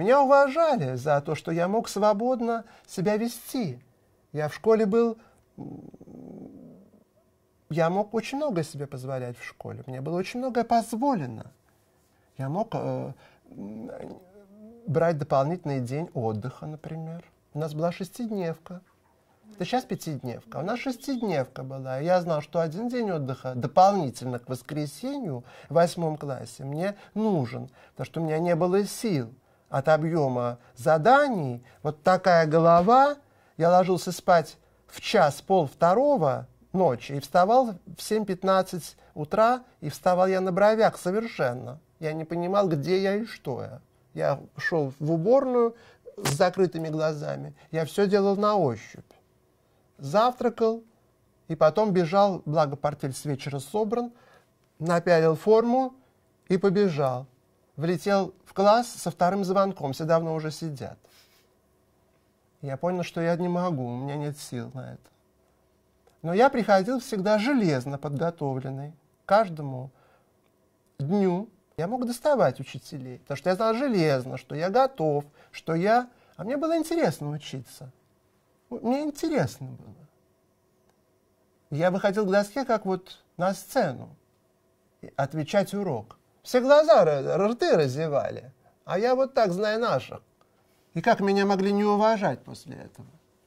Меня уважали за то, что я мог свободно себя вести. Я в школе был... Я мог очень много себе позволять в школе. Мне было очень многое позволено. Я мог э, брать дополнительный день отдыха, например. У нас была шестидневка. Это сейчас пятидневка. У нас шестидневка была. Я знал, что один день отдыха дополнительно к воскресенью в восьмом классе мне нужен, потому что у меня не было сил от объема заданий, вот такая голова, я ложился спать в час пол второго ночи и вставал в 7.15 утра, и вставал я на бровях совершенно. Я не понимал, где я и что я. Я шел в уборную с закрытыми глазами. Я все делал на ощупь. Завтракал, и потом бежал, благо портфель с вечера собран, напялил форму и побежал влетел в класс со вторым звонком, все давно уже сидят. Я понял, что я не могу, у меня нет сил на это. Но я приходил всегда железно подготовленный. Каждому дню я мог доставать учителей, потому что я знал железно, что я готов, что я... А мне было интересно учиться. Мне интересно было. Я выходил к доске, как вот на сцену, отвечать урок. Все глаза, рты разевали. А я вот так, знаю наших. И как меня могли не уважать после этого?